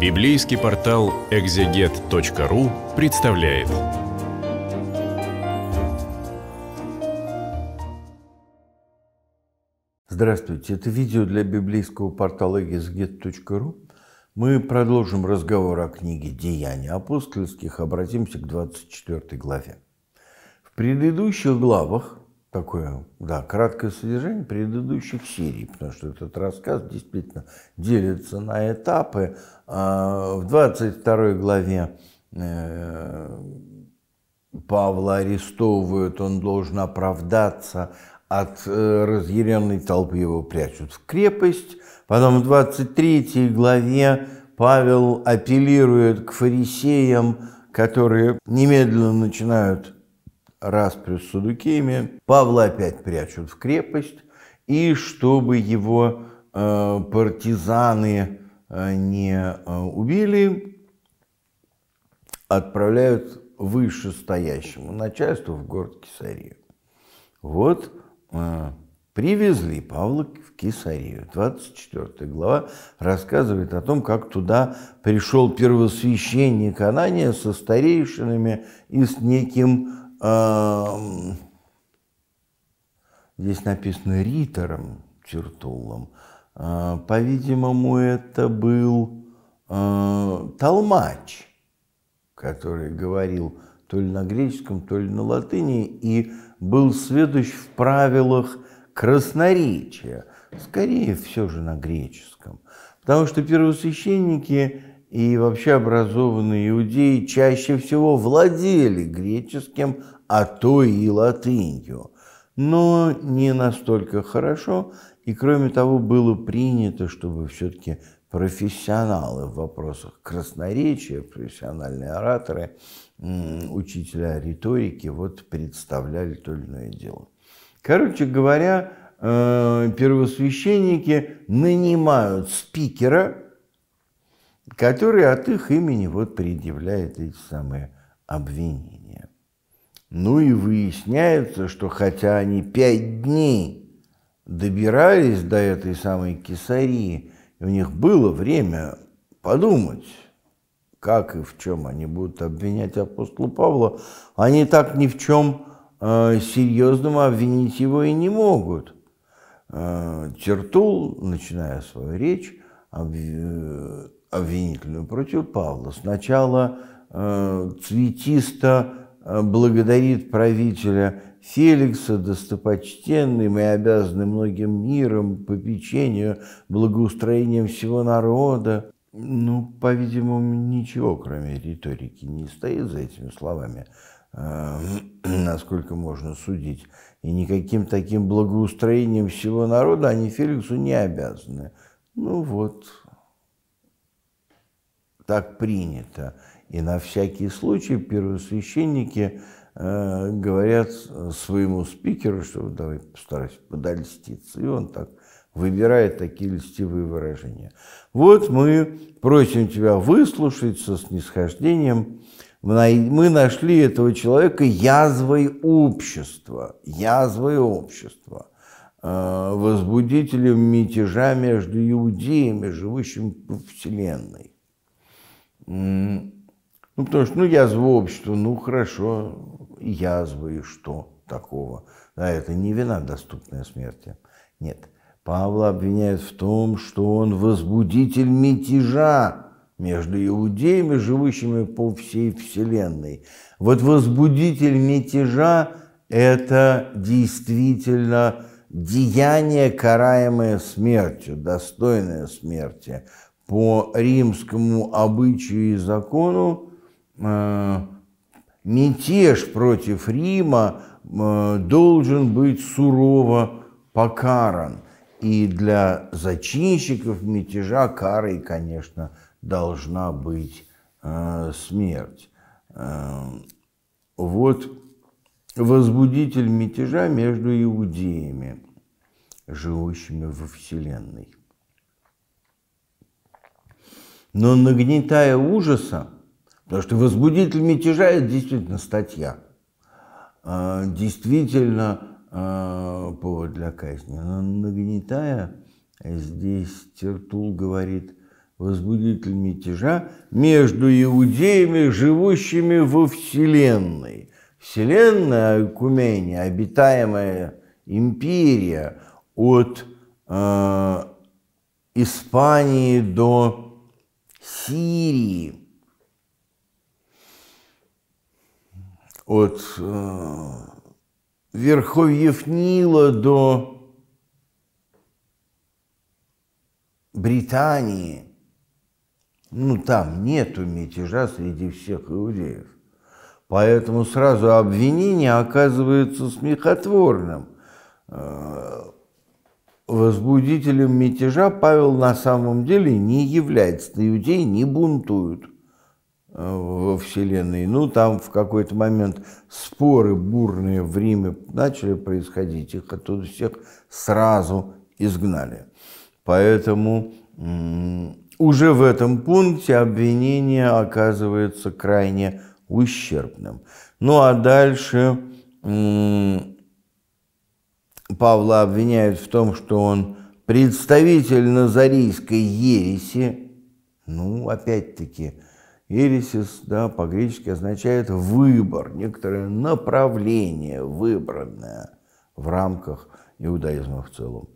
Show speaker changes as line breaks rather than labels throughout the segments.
Библейский портал экзегет.ру представляет. Здравствуйте, это видео для библейского портала экзегет.ру. Мы продолжим разговор о книге «Деяния апостольских», обратимся к 24 главе. В предыдущих главах такое, да, краткое содержание предыдущих серий, потому что этот рассказ действительно делится на этапы. А в 22 главе э, Павла арестовывают, он должен оправдаться от э, разъяренной толпы его прячут в крепость. Потом в 23 главе Павел апеллирует к фарисеям, которые немедленно начинают распри с Садукеями, Павла опять прячут в крепость, и чтобы его э, партизаны э, не э, убили, отправляют вышестоящему начальству в город Кесарию. Вот э, привезли Павла в Кесарию. 24 глава рассказывает о том, как туда пришел первосвященник Анания со старейшинами и с неким Здесь написано ритором Чертуллом. А, по-видимому, это был а, толмач, который говорил то ли на греческом, то ли на латыни, и был сведущ в правилах красноречия. Скорее, все же на греческом. Потому что первосвященники и вообще образованные иудеи чаще всего владели греческим, а то и латынью, но не настолько хорошо, и кроме того было принято, чтобы все-таки профессионалы в вопросах красноречия, профессиональные ораторы, учителя риторики вот представляли то или иное дело. Короче говоря, э, первосвященники нанимают спикера, который от их имени вот предъявляет эти самые обвинения. Ну и выясняется, что хотя они пять дней добирались до этой самой Кесарии, и у них было время подумать, как и в чем они будут обвинять апостола Павла, они так ни в чем э, серьезном обвинить его и не могут. Э, Тертул, начиная свою речь, э, обвинительную против Павла, сначала э, цветисто Э, благодарит правителя Феликса, достопочтенный, мы обязаны многим миром, попечению, благоустроением всего народа. Ну, по-видимому, ничего, кроме риторики, не стоит за этими словами, э, насколько можно судить. И никаким таким благоустроением всего народа они Феликсу не обязаны. Ну вот, так принято. И на всякий случай первосвященники э, говорят своему спикеру, что давай постарайся подольститься. И он так выбирает такие льстивые выражения. Вот мы просим тебя выслушать со снисхождением. Мы нашли этого человека язвой общества, язвой общества, э, возбудителем мятежа между иудеями, живущими в Вселенной. Ну, потому что, ну, язва общества, ну, хорошо, язва и что такого? Да, это не вина, доступная смерти. Нет. Павла обвиняют в том, что он возбудитель мятежа между иудеями, живущими по всей вселенной. Вот возбудитель мятежа – это действительно деяние, караемое смертью, достойное смерти. По римскому обычаю и закону Э, мятеж против Рима э, должен быть сурово покаран. И для зачинщиков мятежа карой, конечно, должна быть э, смерть. Вот возбудитель мятежа между иудеями, живущими во Вселенной. Но нагнетая ужаса, Потому что возбудитель мятежа – это действительно статья. А, действительно а, повод для казни. Но нагнетая, здесь Тертул говорит, возбудитель мятежа между иудеями, живущими во Вселенной. Вселенная Кумени, обитаемая империя от э, Испании до Сирии – от э, верховьев Нила до Британии, ну там нету мятежа среди всех иудеев. Поэтому сразу обвинение оказывается смехотворным. Э, возбудителем мятежа Павел на самом деле не является. Иудеи не бунтуют во Вселенной. Ну, там в какой-то момент споры бурные в Риме начали происходить, их оттуда всех сразу изгнали. Поэтому уже в этом пункте обвинение оказывается крайне ущербным. Ну а дальше Павла обвиняют в том, что он представитель назарийской ереси. Ну, опять-таки, Ересис, да, по-гречески означает выбор, некоторое направление выбранное в рамках иудаизма в целом.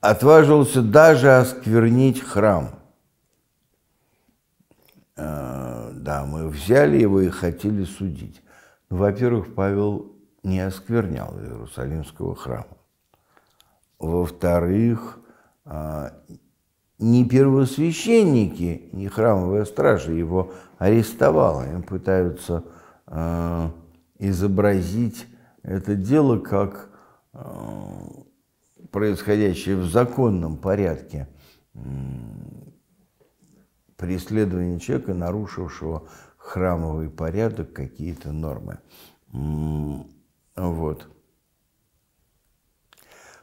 Отважился даже осквернить храм. А, да, мы взяли его и хотели судить. Ну, во-первых, Павел не осквернял Иерусалимского храма. Во-вторых, а, не первосвященники, не храмовая стража его арестовала. Им пытаются э, изобразить это дело как э, происходящее в законном порядке преследование человека, нарушившего храмовый порядок, какие-то нормы. Вот.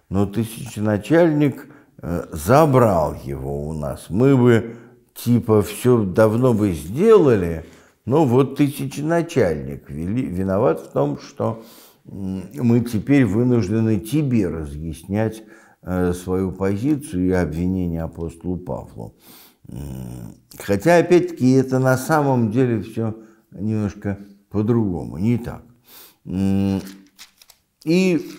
Но тысяченачальник Э, забрал его у нас. Мы бы типа все давно бы сделали, но вот тысяченачальник виноват в том, что мы теперь вынуждены тебе разъяснять э, свою позицию и обвинение апостолу Павлу. Хотя, опять-таки, это на самом деле все немножко по-другому, не так. И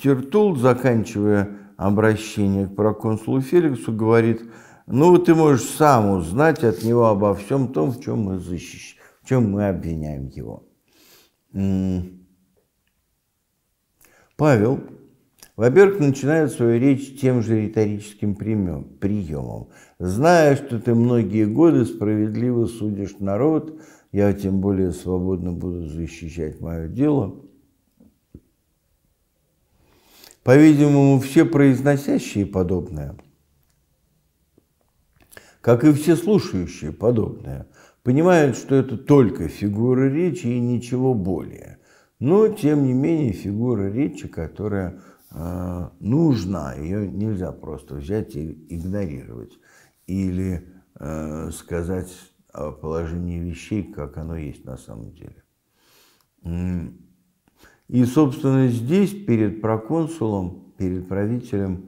Тертул, заканчивая обращение к проконсулу Феликсу, говорит, ну ты можешь сам узнать от него обо всем том, в чем мы защищ... в чем мы обвиняем его. Павел, во-первых, начинает свою речь тем же риторическим приемом. «Зная, что ты многие годы справедливо судишь народ, я тем более свободно буду защищать мое дело». По-видимому, все произносящие подобное, как и все слушающие подобное, понимают, что это только фигура речи и ничего более. Но, тем не менее, фигура речи, которая э, нужна, ее нельзя просто взять и игнорировать или э, сказать о положении вещей, как оно есть на самом деле. И, собственно, здесь перед проконсулом, перед правителем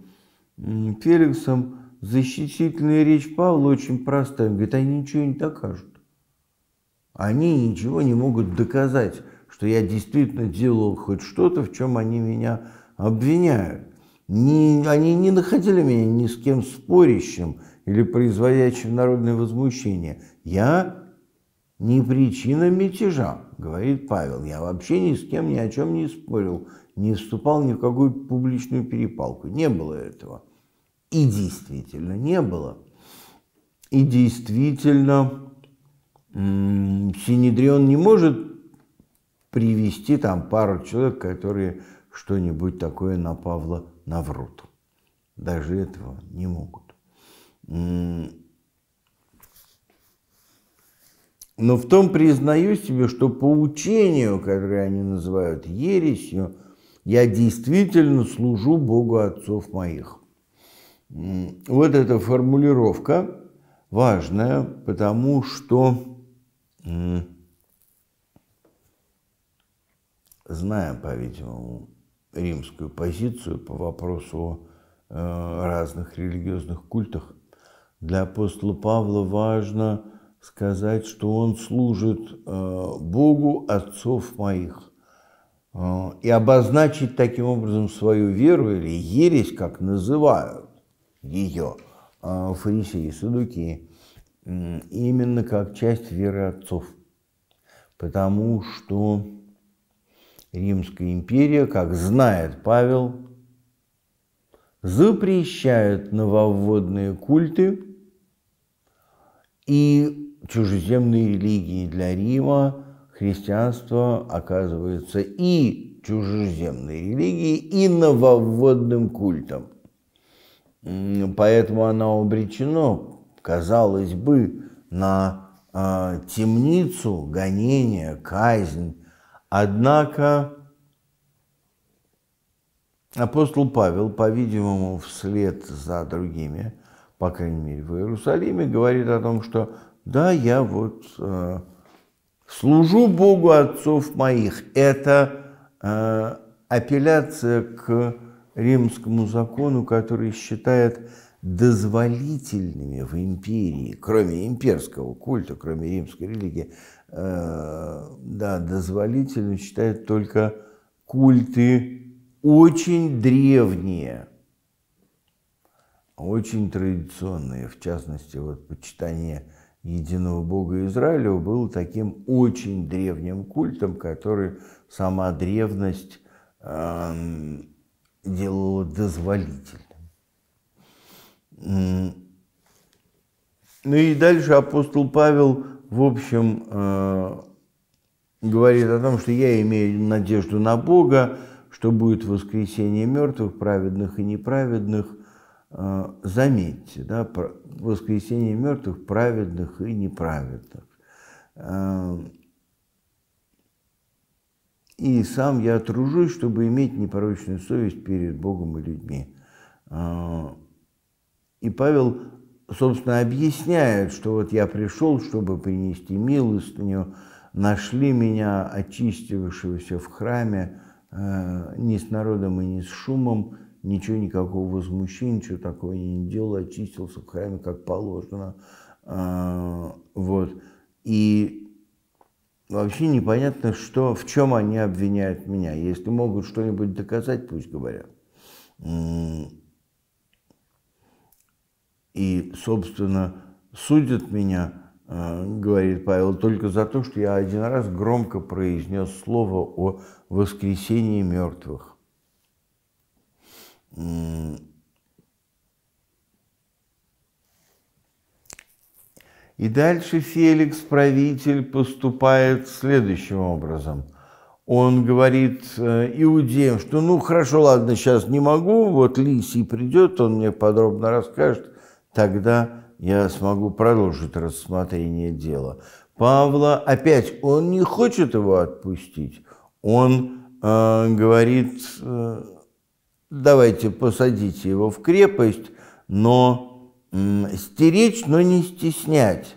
Феликсом защитительная речь Павла очень простая. Он говорит, они ничего не докажут. Они ничего не могут доказать, что я действительно делал хоть что-то, в чем они меня обвиняют. Не, они не находили меня ни с кем спорящим или производящим народное возмущение. Я не причина мятежа, говорит Павел. Я вообще ни с кем ни о чем не спорил, не вступал ни в какую публичную перепалку. Не было этого. И действительно не было. И действительно Синедрион не может привести там пару человек, которые что-нибудь такое на Павла наврут. Даже этого не могут. Но в том признаю себе, что по учению, которое они называют ересью, я действительно служу Богу отцов моих. Вот эта формулировка важная, потому что, зная, по-видимому, римскую позицию по вопросу о э, разных религиозных культах, для апостола Павла важно – сказать, что он служит э, Богу отцов моих. Э, и обозначить таким образом свою веру или ересь, как называют ее э, фарисеи и садуки, именно как часть веры отцов. Потому что Римская империя, как знает Павел, запрещает нововодные культы и чужеземные религии для Рима, христианство оказывается и чужеземной религией, и нововводным культом. Поэтому она обречено, казалось бы, на э, темницу, гонение, казнь. Однако апостол Павел, по-видимому, вслед за другими, по крайней мере в Иерусалиме, говорит о том, что да, я вот э, служу Богу отцов моих. Это э, апелляция к римскому закону, который считает дозволительными в империи, кроме имперского культа, кроме римской религии, э, да, дозволительным считает только культы очень древние, очень традиционные, в частности, вот почитание единого Бога Израилева было таким очень древним культом, который сама древность э, делала дозволительным. Ну и дальше апостол Павел, в общем, э, говорит о том, что я имею надежду на Бога, что будет воскресение мертвых, праведных и неправедных, Э, заметьте, да, воскресение мертвых праведных и неправедных. Э, и сам я тружусь, чтобы иметь непорочную совесть перед Богом и людьми. Э, и Павел, собственно, объясняет, что вот я пришел, чтобы принести милостыню, нашли меня, очистившегося в храме, не с народом и не с шумом, ничего, никакого возмущения, ничего такого не делал, очистился в храме как положено. А, вот. И вообще непонятно, что, в чем они обвиняют меня. Если могут что-нибудь доказать, пусть говорят. И, собственно, судят меня, а, говорит Павел, только за то, что я один раз громко произнес слово о воскресении мертвых. И дальше Феликс, правитель, поступает следующим образом. Он говорит э, иудеям, что ну хорошо, ладно, сейчас не могу, вот Лисий придет, он мне подробно расскажет, тогда я смогу продолжить рассмотрение дела. Павла опять, он не хочет его отпустить, он э, говорит... Э, давайте посадите его в крепость, но стеречь, но не стеснять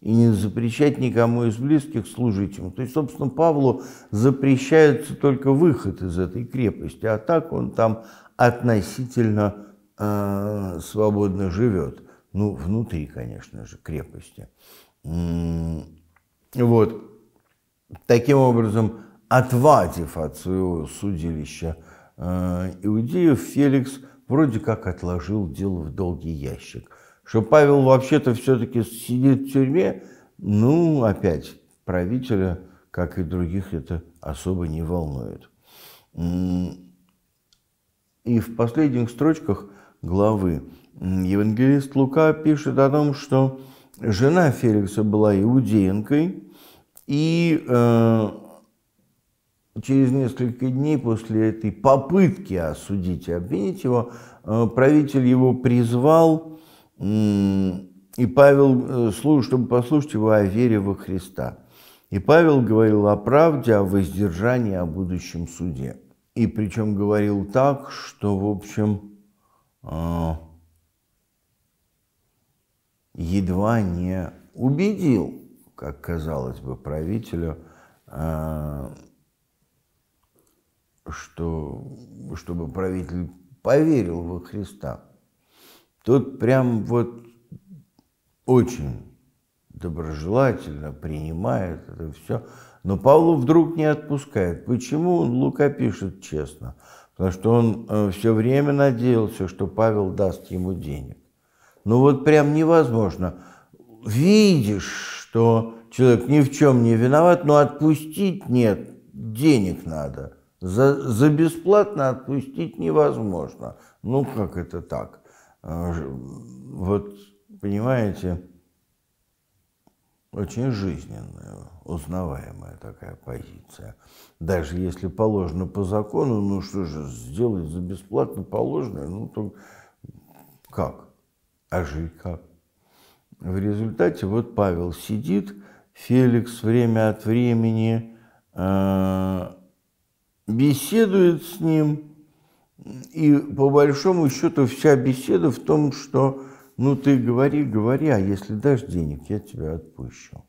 и не запрещать никому из близких служить ему. То есть, собственно, Павлу запрещается только выход из этой крепости, а так он там относительно э, свободно живет. Ну, внутри, конечно же, крепости. Вот. Таким образом, отвадив от своего судилища Э, иудеев Феликс вроде как отложил дело в долгий ящик. Что Павел вообще-то все-таки сидит в тюрьме, ну, опять, правителя, как и других, это особо не волнует. И в последних строчках главы евангелист Лука пишет о том, что жена Феликса была иудеенкой, и э, через несколько дней после этой попытки осудить и обвинить его, э, правитель его призвал, и Павел, э, чтобы послушать его о вере во Христа. И Павел говорил о правде, о воздержании, о будущем суде. И причем говорил так, что, в общем, э, едва не убедил, как казалось бы, правителю, что, чтобы правитель поверил во Христа. тот прям вот очень доброжелательно принимает это все. Но Павлу вдруг не отпускает. Почему? Лука пишет честно. Потому что он э, все время надеялся, что Павел даст ему денег. Ну вот прям невозможно. Видишь, что человек ни в чем не виноват, но отпустить нет, денег надо – за, за бесплатно отпустить невозможно. Ну, как это так? А, вот, понимаете, очень жизненная, узнаваемая такая позиция. Даже если положено по закону, ну что же, сделать за бесплатно положено, ну то как? А жить как? В результате вот Павел сидит, Феликс время от времени э, беседует с ним, и по большому счету вся беседа в том, что ну ты говори, говори, а если дашь денег, я тебя отпущу.